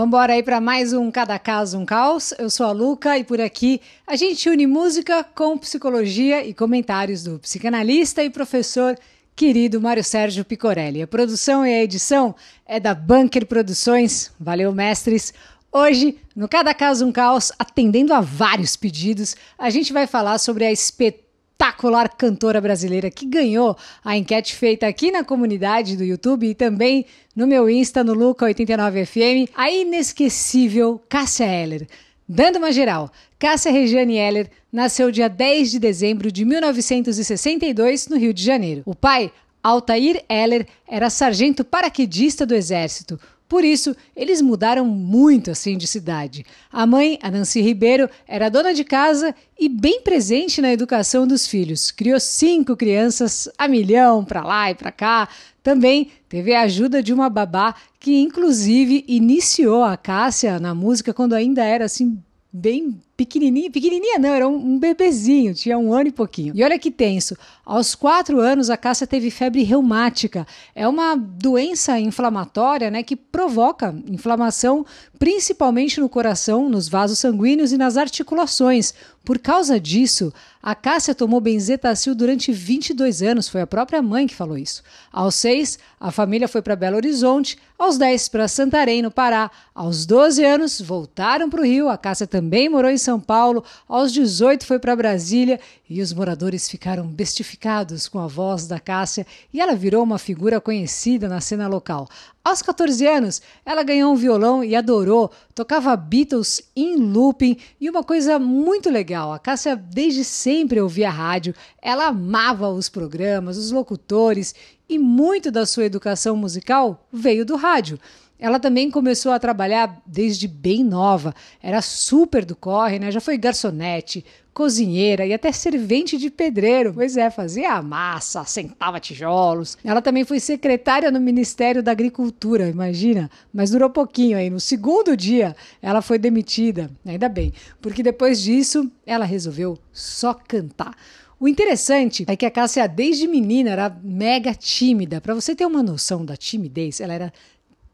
Vamos embora aí para mais um Cada Caso um Caos. Eu sou a Luca e por aqui a gente une música com psicologia e comentários do psicanalista e professor querido Mário Sérgio Picorelli. A produção e a edição é da Bunker Produções. Valeu, mestres. Hoje, no Cada Caso um Caos, atendendo a vários pedidos, a gente vai falar sobre a espetáculo espetacular cantora brasileira que ganhou a enquete feita aqui na comunidade do YouTube e também no meu Insta, no Luca89FM, a inesquecível Cássia Heller. Dando uma geral, Cássia Regiane Heller nasceu dia 10 de dezembro de 1962 no Rio de Janeiro. O pai, Altair Heller, era sargento paraquedista do Exército. Por isso, eles mudaram muito assim de cidade. A mãe, a Nancy Ribeiro, era dona de casa e bem presente na educação dos filhos. Criou cinco crianças a milhão para lá e para cá. Também teve a ajuda de uma babá que, inclusive, iniciou a Cássia na música quando ainda era assim bem pequenininha, pequenininha não, era um, um bebezinho, tinha um ano e pouquinho. E olha que tenso, aos quatro anos a Cássia teve febre reumática, é uma doença inflamatória, né, que provoca inflamação principalmente no coração, nos vasos sanguíneos e nas articulações. Por causa disso, a Cássia tomou benzetacil durante 22 anos, foi a própria mãe que falou isso. Aos seis, a família foi para Belo Horizonte, aos 10 para Santarém, no Pará. Aos 12 anos, voltaram para o Rio, a Cássia também morou em São são Paulo, aos 18 foi para Brasília e os moradores ficaram bestificados com a voz da Cássia e ela virou uma figura conhecida na cena local. Aos 14 anos, ela ganhou um violão e adorou, tocava Beatles em looping e uma coisa muito legal, a Cássia desde sempre ouvia rádio, ela amava os programas, os locutores e muito da sua educação musical veio do rádio. Ela também começou a trabalhar desde bem nova. Era super do corre, né? Já foi garçonete, cozinheira e até servente de pedreiro. Pois é, fazia massa, sentava tijolos. Ela também foi secretária no Ministério da Agricultura, imagina. Mas durou pouquinho aí. No segundo dia, ela foi demitida. Ainda bem, porque depois disso, ela resolveu só cantar. O interessante é que a Cássia, desde menina, era mega tímida. Para você ter uma noção da timidez, ela era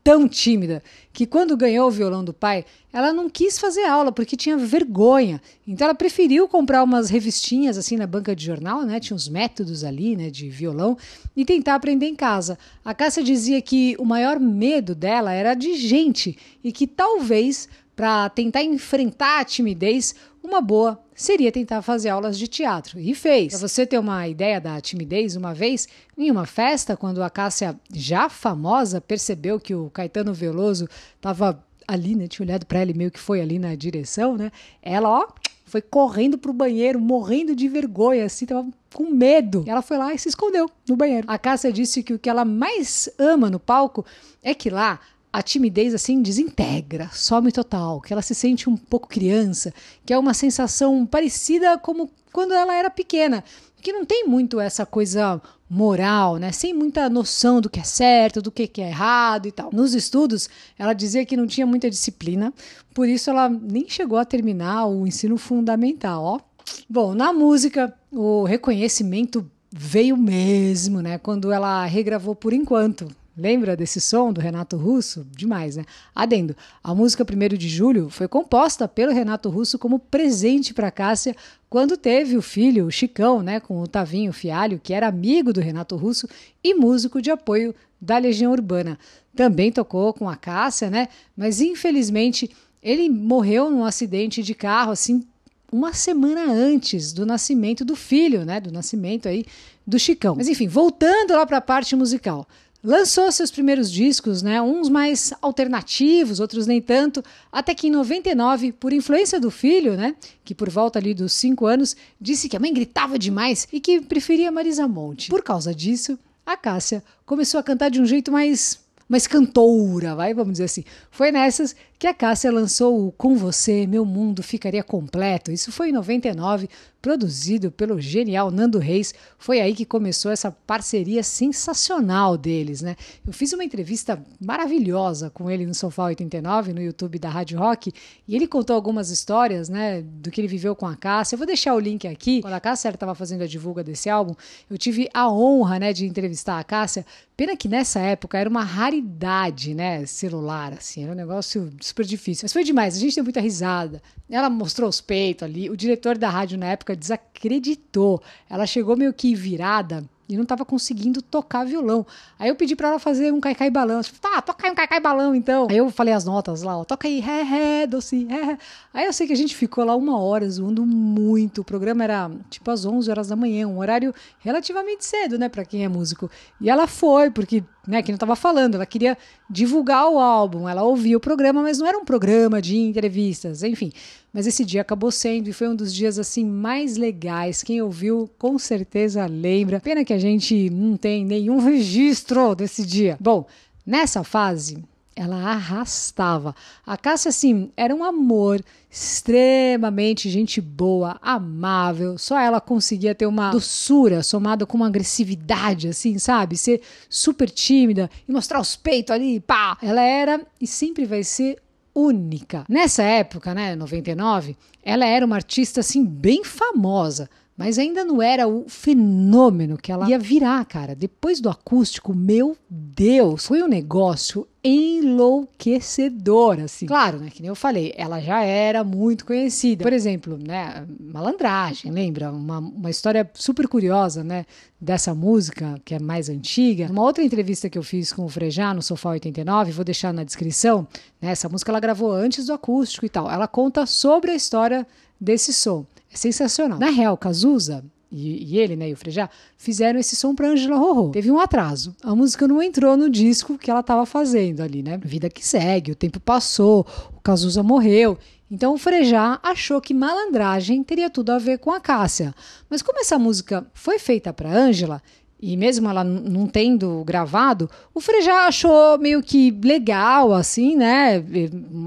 tão tímida que quando ganhou o violão do pai, ela não quis fazer aula porque tinha vergonha. Então ela preferiu comprar umas revistinhas assim na banca de jornal, né? Tinha uns métodos ali, né, de violão e tentar aprender em casa. A Cássia dizia que o maior medo dela era de gente e que talvez para tentar enfrentar a timidez, uma boa seria tentar fazer aulas de teatro, e fez. Para você ter uma ideia da timidez, uma vez, em uma festa, quando a Cássia, já famosa, percebeu que o Caetano Veloso estava ali, né, tinha olhado para ele meio que foi ali na direção, né, ela, ó, foi correndo pro banheiro, morrendo de vergonha, assim, tava com medo. Ela foi lá e se escondeu no banheiro. A Cássia disse que o que ela mais ama no palco é que lá a timidez assim desintegra, some total, que ela se sente um pouco criança, que é uma sensação parecida como quando ela era pequena, que não tem muito essa coisa moral, né? Sem muita noção do que é certo, do que é errado e tal. Nos estudos, ela dizia que não tinha muita disciplina, por isso ela nem chegou a terminar o ensino fundamental, ó. Bom, na música, o reconhecimento veio mesmo, né? Quando ela regravou por enquanto Lembra desse som do Renato Russo? Demais, né? Adendo, a música 1 de Julho foi composta pelo Renato Russo como presente para Cássia quando teve o filho, o Chicão, né, com o Tavinho Fialho, que era amigo do Renato Russo e músico de apoio da Legião Urbana. Também tocou com a Cássia, né? Mas infelizmente ele morreu num acidente de carro assim uma semana antes do nascimento do filho, né, do nascimento aí do Chicão. Mas enfim, voltando lá para a parte musical lançou seus primeiros discos, né, uns mais alternativos, outros nem tanto, até que em 99, por influência do filho, né, que por volta ali dos 5 anos, disse que a mãe gritava demais e que preferia Marisa Monte. Por causa disso, a Cássia começou a cantar de um jeito mais mas cantora, vai, vamos dizer assim. Foi nessas que a Cássia lançou o Com Você, Meu Mundo Ficaria Completo. Isso foi em 99, produzido pelo genial Nando Reis. Foi aí que começou essa parceria sensacional deles, né? Eu fiz uma entrevista maravilhosa com ele no Sofá 89, no YouTube da Rádio Rock, e ele contou algumas histórias, né, do que ele viveu com a Cássia. Eu vou deixar o link aqui. Quando a Cássia estava fazendo a divulga desse álbum, eu tive a honra, né, de entrevistar a Cássia. Pena que nessa época era uma raridade, né, celular, assim, era um negócio super difícil. Mas foi demais, a gente deu muita risada. Ela mostrou os peitos ali, o diretor da rádio na época desacreditou. Ela chegou meio que virada e não estava conseguindo tocar violão. Aí eu pedi para ela fazer um caicai balão. Tipo, tá, toca aí um caicai balão então. Aí eu falei as notas lá, ó, toca aí, ré, ré, doce, ré, ré. Aí eu sei que a gente ficou lá uma hora zoando muito. O programa era tipo às 11 horas da manhã, um horário relativamente cedo, né, para quem é músico. E ela foi, porque né, que não estava falando, ela queria divulgar o álbum, ela ouvia o programa, mas não era um programa de entrevistas, enfim. Mas esse dia acabou sendo e foi um dos dias assim mais legais. Quem ouviu com certeza lembra. Pena que a gente não tem nenhum registro desse dia. Bom, nessa fase ela arrastava. A Cássia, assim, era um amor, extremamente gente boa, amável. Só ela conseguia ter uma doçura somada com uma agressividade, assim, sabe? Ser super tímida e mostrar os peitos ali, pá! Ela era e sempre vai ser única. Nessa época, né, 99, ela era uma artista, assim, bem famosa. Mas ainda não era o fenômeno que ela ia virar, cara. Depois do acústico, meu Deus, foi um negócio enlouquecedor, assim. Claro, né, que nem eu falei, ela já era muito conhecida. Por exemplo, né, Malandragem, lembra? Uma, uma história super curiosa, né, dessa música, que é mais antiga. Uma outra entrevista que eu fiz com o Frejá no Sofá 89, vou deixar na descrição, né, essa música ela gravou antes do acústico e tal. Ela conta sobre a história desse som. É sensacional. Na real, Cazuza e, e, ele, né, e o Frejá, fizeram esse som pra Angela Rorô. Teve um atraso. A música não entrou no disco que ela tava fazendo ali, né? Vida que segue, o tempo passou, o Cazuza morreu. Então o Frejá achou que malandragem teria tudo a ver com a Cássia. Mas como essa música foi feita pra Angela, e mesmo ela não tendo gravado, o Frejá achou meio que legal, assim, né?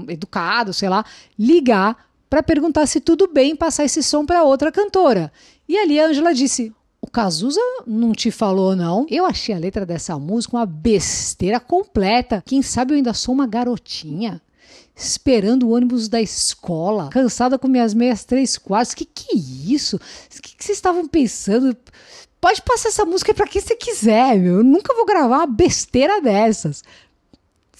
Educado, sei lá, ligar para perguntar se tudo bem passar esse som para outra cantora. E ali a Angela disse: o Cazuza não te falou, não. Eu achei a letra dessa música uma besteira completa. Quem sabe eu ainda sou uma garotinha. Esperando o ônibus da escola, cansada com minhas meias três quartos. Que que é isso? O que, que vocês estavam pensando? Pode passar essa música para quem você quiser, meu. Eu nunca vou gravar uma besteira dessas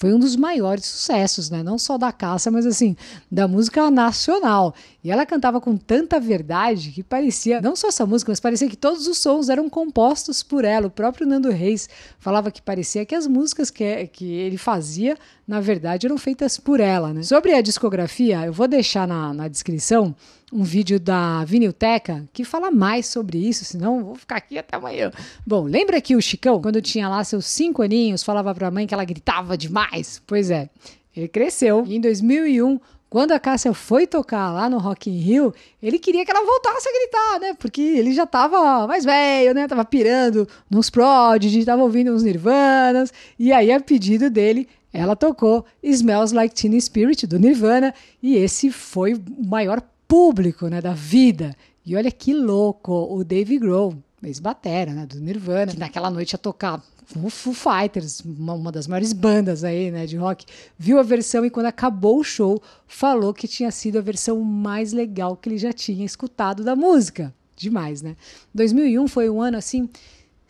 foi um dos maiores sucessos, né? Não só da caça, mas assim, da música nacional. E ela cantava com tanta verdade que parecia, não só essa música, mas parecia que todos os sons eram compostos por ela. O próprio Nando Reis falava que parecia que as músicas que, que ele fazia na verdade, eram feitas por ela. Né? Sobre a discografia, eu vou deixar na, na descrição um vídeo da Vinilteca que fala mais sobre isso, senão vou ficar aqui até amanhã. Bom, lembra que o Chicão, quando tinha lá seus cinco aninhos, falava para a mãe que ela gritava demais? Pois é, ele cresceu. E em 2001, quando a Cássia foi tocar lá no Rock in Rio, ele queria que ela voltasse a gritar, né? Porque ele já tava mais velho, né? Tava pirando nos Prodigy, tava ouvindo uns Nirvanas. E aí, a pedido dele, ela tocou Smells Like Teen Spirit, do Nirvana, e esse foi o maior público né, da vida. E olha que louco, o Dave Grohl, ex-batera né, do Nirvana, que naquela noite ia tocar o Foo Fighters, uma, uma, das maiores bandas aí, né, de rock, viu a versão e quando acabou o show, falou que tinha sido a versão mais legal que ele já tinha escutado da música. Demais, né? 2001 foi um ano assim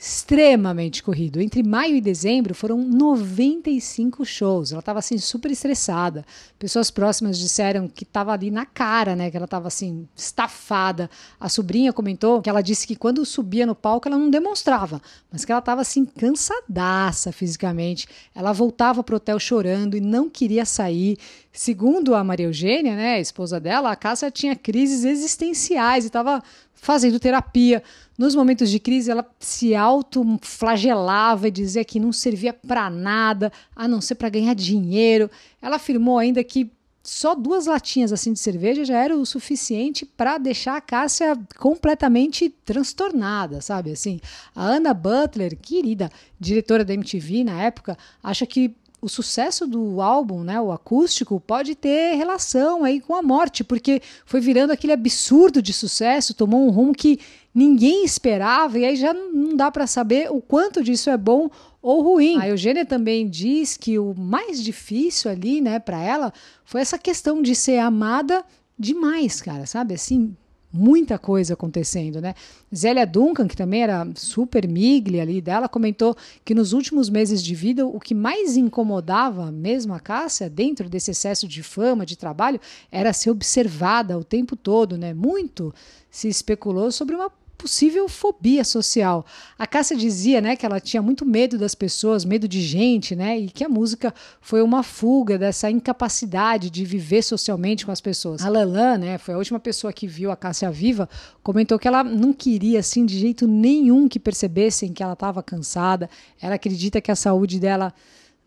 extremamente corrido. Entre maio e dezembro foram 95 shows. Ela estava assim super estressada. Pessoas próximas disseram que estava ali na cara, né, que ela estava assim estafada. A sobrinha comentou que ela disse que quando subia no palco ela não demonstrava, mas que ela estava assim cansadaça fisicamente. Ela voltava pro hotel chorando e não queria sair. Segundo a Maria Eugênia, né, a esposa dela, a casa tinha crises existenciais e estava fazendo terapia. Nos momentos de crise, ela se autoflagelava e dizia que não servia para nada, a não ser para ganhar dinheiro. Ela afirmou ainda que só duas latinhas assim de cerveja já era o suficiente para deixar a Cássia completamente transtornada, sabe assim? A ana Butler, querida diretora da MTV na época, acha que o sucesso do álbum, né, o acústico, pode ter relação aí com a morte, porque foi virando aquele absurdo de sucesso, tomou um rumo que ninguém esperava e aí já não dá para saber o quanto disso é bom ou ruim. A Eugênia também diz que o mais difícil ali, né, para ela, foi essa questão de ser amada demais, cara, sabe? Assim, muita coisa acontecendo, né? Zélia Duncan, que também era super migli ali dela, comentou que nos últimos meses de vida o que mais incomodava mesmo a Cássia, dentro desse excesso de fama, de trabalho, era ser observada o tempo todo, né? Muito se especulou sobre uma possível fobia social. A Cássia dizia, né, que ela tinha muito medo das pessoas, medo de gente, né, e que a música foi uma fuga dessa incapacidade de viver socialmente com as pessoas. A Lalan, né, foi a última pessoa que viu a Cássia viva, comentou que ela não queria assim de jeito nenhum que percebessem que ela estava cansada. Ela acredita que a saúde dela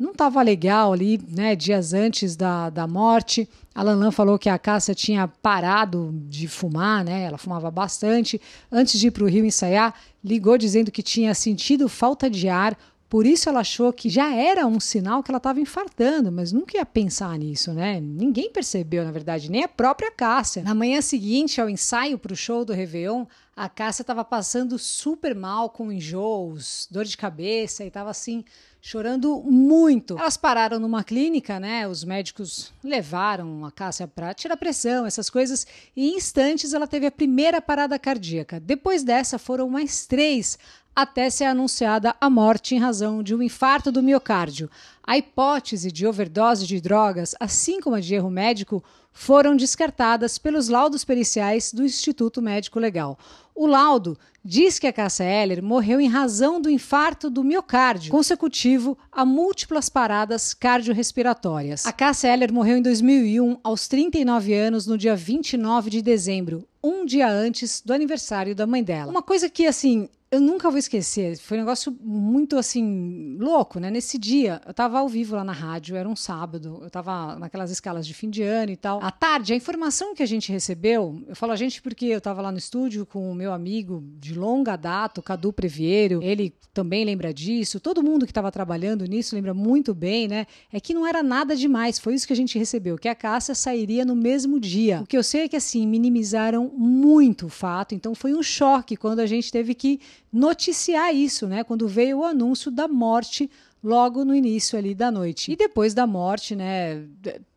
não estava legal ali, né, dias antes da, da morte. A Lanlan falou que a Cássia tinha parado de fumar, né, ela fumava bastante. Antes de ir para o Rio ensaiar, ligou dizendo que tinha sentido falta de ar, por isso ela achou que já era um sinal que ela estava infartando, mas nunca ia pensar nisso, né? Ninguém percebeu, na verdade, nem a própria Cássia. Na manhã seguinte ao ensaio para o show do Réveillon, a Cássia estava passando super mal com enjoos, dor de cabeça e estava assim chorando muito. Elas pararam numa clínica, né? Os médicos levaram a Cássia para tirar pressão, essas coisas, e em instantes ela teve a primeira parada cardíaca. Depois dessa foram mais três até ser anunciada a morte em razão de um infarto do miocárdio. A hipótese de overdose de drogas, assim como a de erro médico, foram descartadas pelos laudos periciais do Instituto Médico Legal. O laudo diz que a Cássia Heller morreu em razão do infarto do miocárdio, consecutivo a múltiplas paradas cardiorrespiratórias. A Cássia Heller morreu em 2001, aos 39 anos, no dia 29 de dezembro, um dia antes do aniversário da mãe dela. Uma coisa que, assim, eu nunca vou esquecer. Foi um negócio muito assim, louco, né? Nesse dia, eu estava ao vivo lá na rádio, era um sábado, eu estava naquelas escalas de fim de ano e tal. À tarde, a informação que a gente recebeu, eu falo a gente porque eu estava lá no estúdio com o meu amigo de longa data, o Cadu Previeiro, ele também lembra disso, todo mundo que estava trabalhando nisso lembra muito bem, né? É que não era nada demais, foi isso que a gente recebeu, que a Cássia sairia no mesmo dia. O que eu sei é que assim, minimizaram muito o fato, então foi um choque quando a gente teve que noticiar isso, né? Quando veio o anúncio da morte logo no início ali da noite. E depois da morte, né?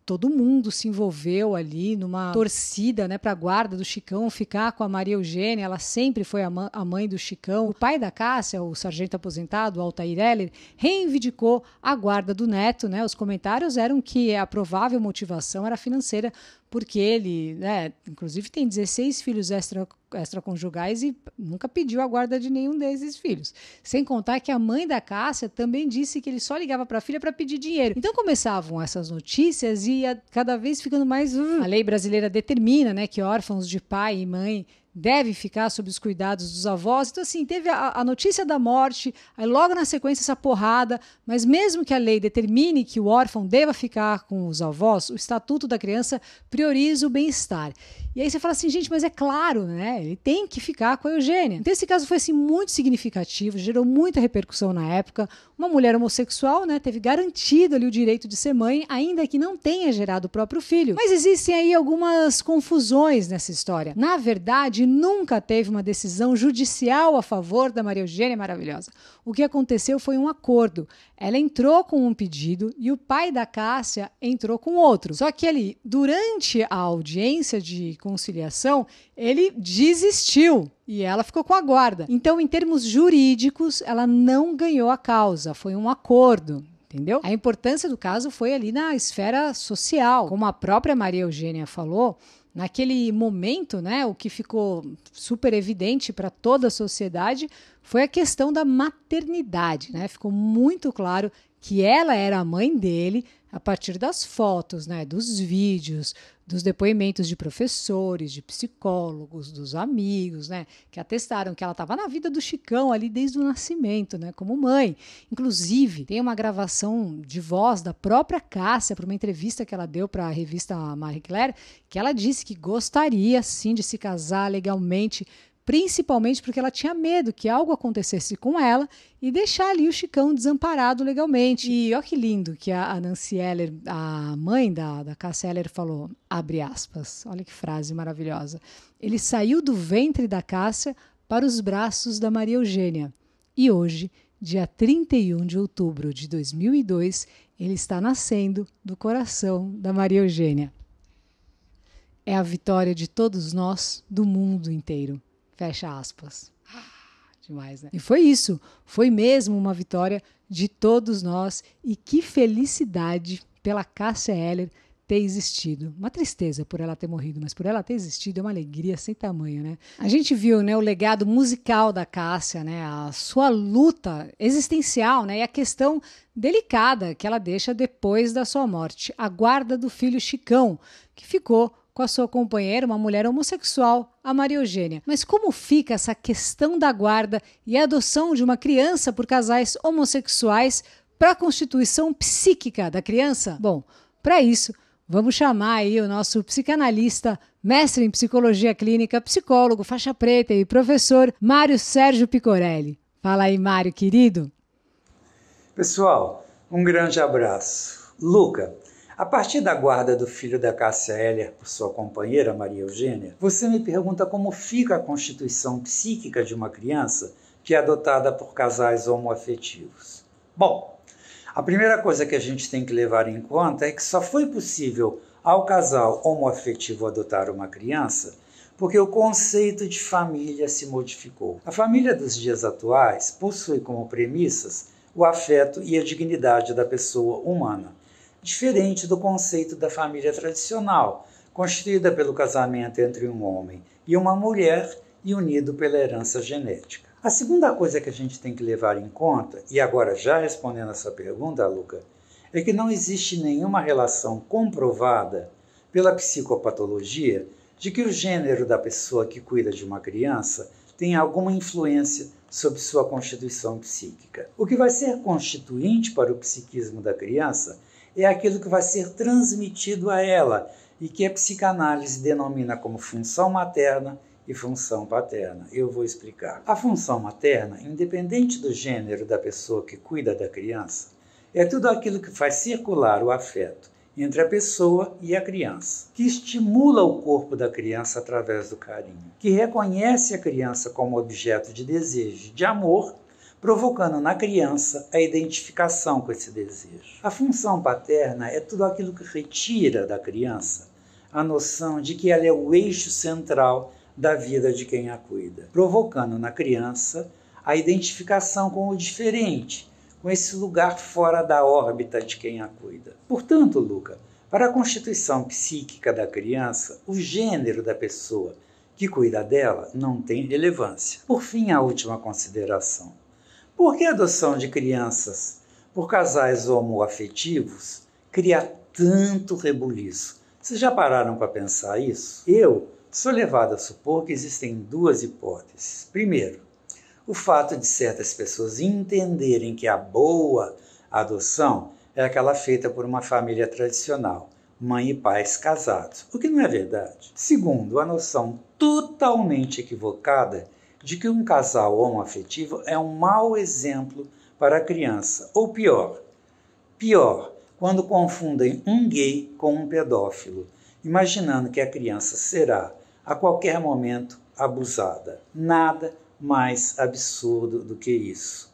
Todo mundo se envolveu ali numa torcida, né, para a guarda do Chicão ficar com a Maria Eugênia. Ela sempre foi a, a, mãe do Chicão. O pai da Cássia, o sargento aposentado, Altair Heller, reivindicou a guarda do neto, né? Os comentários eram que a provável motivação era financeira, porque ele, né, inclusive tem 16 filhos extra, extraconjugais e nunca pediu a guarda de nenhum desses filhos. Sem contar que a mãe da Cássia também disse que ele só ligava para a filha para pedir dinheiro. Então começavam essas notícias e ia cada vez ficando mais. Uh, a lei brasileira determina, né, que órfãos de pai e mãe deve ficar sob os cuidados dos avós. Então, assim, teve a, a, notícia da morte, aí logo na sequência essa porrada, mas mesmo que a lei determine que o órfão deva ficar com os avós, o Estatuto da Criança prioriza o bem-estar. E aí você fala assim, gente, mas é claro, né? Ele tem que ficar com a Eugênia. Então esse caso foi assim muito significativo, gerou muita repercussão na época. Uma mulher homossexual, né, teve garantido ali o direito de ser mãe, ainda que não tenha gerado o próprio filho. Mas existem aí algumas confusões nessa história. Na verdade, nunca teve uma decisão judicial a favor da Maria Eugênia maravilhosa. O que aconteceu foi um acordo. Ela entrou com um pedido e o pai da Cássia entrou com outro. Só que ali, durante a audiência de conciliação, ele desistiu e ela ficou com a guarda. Então, em termos jurídicos, ela não ganhou a causa, foi um acordo. Entendeu? A importância do caso foi ali na esfera social. Como a própria Maria Eugênia falou, naquele momento, né, o que ficou super evidente para toda a sociedade foi a questão da maternidade, né? Ficou muito claro que ela era a mãe dele, a partir das fotos, né, dos vídeos, dos depoimentos de professores, de psicólogos, dos amigos, né, que atestaram que ela estava na vida do Chicão ali desde o nascimento, né, como mãe. Inclusive, tem uma gravação de voz da própria Cássia para uma entrevista que ela deu para a revista Marie Claire, que ela disse que gostaria sim de se casar legalmente principalmente porque ela tinha medo que algo acontecesse com ela e deixar ali o Chicão desamparado legalmente. E olha que lindo que a, Nancy Heller, a mãe da, da Cassia Heller, falou, abre aspas, olha que frase maravilhosa. Ele saiu do ventre da Cássia para os braços da Maria Eugênia. E hoje, dia 31 de outubro de 2002, ele está nascendo do coração da Maria Eugênia. É a vitória de todos nós, do mundo inteiro. Fecha aspas. Ah, demais, né? E foi isso. Foi mesmo uma vitória de todos nós. E que felicidade pela Cássia Heller ter existido. Uma tristeza por ela ter morrido, mas por ela ter existido é uma alegria sem tamanho, né? A gente viu, né, o legado musical da Cássia, né, a sua luta existencial, né, e a questão delicada que ela deixa depois da sua morte, a guarda do filho Chicão, que ficou com a sua companheira, uma mulher homossexual, a Maria Eugênia. Mas como fica essa questão da guarda e a adoção de uma criança por casais homossexuais para a constituição psíquica da criança? Bom, para isso, vamos chamar aí o nosso psicanalista, mestre em psicologia clínica, psicólogo, faixa preta e professor Mário Sérgio Picorelli. Fala aí, Mário, querido. Pessoal, um grande abraço. Luca, a partir da guarda do filho da Cássia Heller por sua companheira Maria Eugênia, você me pergunta como fica a constituição psíquica de uma criança que é adotada por casais homoafetivos. Bom, a primeira coisa que a gente tem que levar em conta é que só foi possível ao casal homoafetivo adotar uma criança porque o conceito de família se modificou. A família dos dias atuais possui como premissas o afeto e a dignidade da pessoa humana diferente do conceito da família tradicional, constituída pelo casamento entre um homem e uma mulher e unido pela herança genética. A segunda coisa que a gente tem que levar em conta, e agora já respondendo a sua pergunta, Luca, é que não existe nenhuma relação comprovada pela psicopatologia de que o gênero da pessoa que cuida de uma criança tem alguma influência sobre sua constituição psíquica. O que vai ser constituinte para o psiquismo da criança é aquilo que vai ser transmitido a ela e que a psicanálise denomina como função materna e função paterna. Eu vou explicar. A função materna, independente do gênero da pessoa que cuida da criança, é tudo aquilo que faz circular o afeto entre a pessoa e a criança, que estimula o corpo da criança através do carinho, que reconhece a criança como objeto de desejo, de amor provocando na criança a identificação com esse desejo. A função paterna é tudo aquilo que retira da criança a noção de que ela é o eixo central da vida de quem a cuida, provocando na criança a identificação com o diferente, com esse lugar fora da órbita de quem a cuida. Portanto, Luca, para a constituição psíquica da criança, o gênero da pessoa que cuida dela não tem relevância. Por fim, a última consideração. Por que a adoção de crianças por casais homoafetivos cria tanto rebuliço? Vocês já pararam para pensar isso? Eu sou levado a supor que existem duas hipóteses. Primeiro, o fato de certas pessoas entenderem que a boa adoção é aquela feita por uma família tradicional, mãe e pais casados, o que não é verdade. Segundo, a noção totalmente equivocada de que um casal homoafetivo é um mau exemplo para a criança, ou pior, pior, quando confundem um gay com um pedófilo, imaginando que a criança será, a qualquer momento, abusada. Nada mais absurdo do que isso.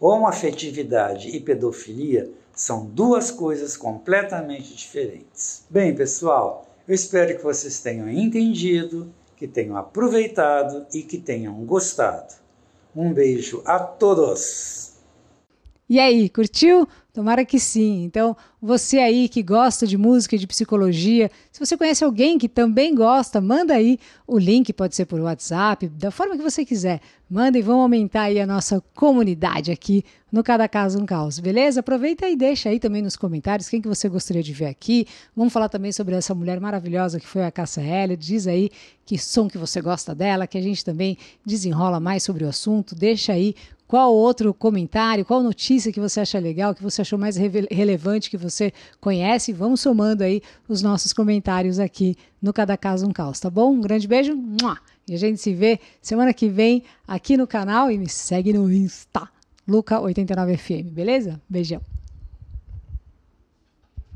Homoafetividade e pedofilia são duas coisas completamente diferentes. Bem, pessoal, eu espero que vocês tenham entendido que tenham aproveitado e que tenham gostado. Um beijo a todos! E aí, curtiu? Tomara que sim. Então, você aí que gosta de música e de psicologia, se você conhece alguém que também gosta, manda aí o link, pode ser por WhatsApp, da forma que você quiser. Manda e vamos aumentar aí a nossa comunidade aqui no Cada Caso Um Caos, beleza? Aproveita e deixa aí também nos comentários quem que você gostaria de ver aqui. Vamos falar também sobre essa mulher maravilhosa que foi a Cassa Hélia. Diz aí que som que você gosta dela, que a gente também desenrola mais sobre o assunto. Deixa aí qual outro comentário, qual notícia que você acha legal, que você achou mais relevante, que você conhece. Vamos somando aí os nossos comentários aqui no Cada Caso Um Caos, tá bom? Um grande beijo e a gente se vê semana que vem aqui no canal e me segue no Insta, Luca89FM, beleza? Beijão.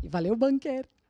E valeu, banqueiro!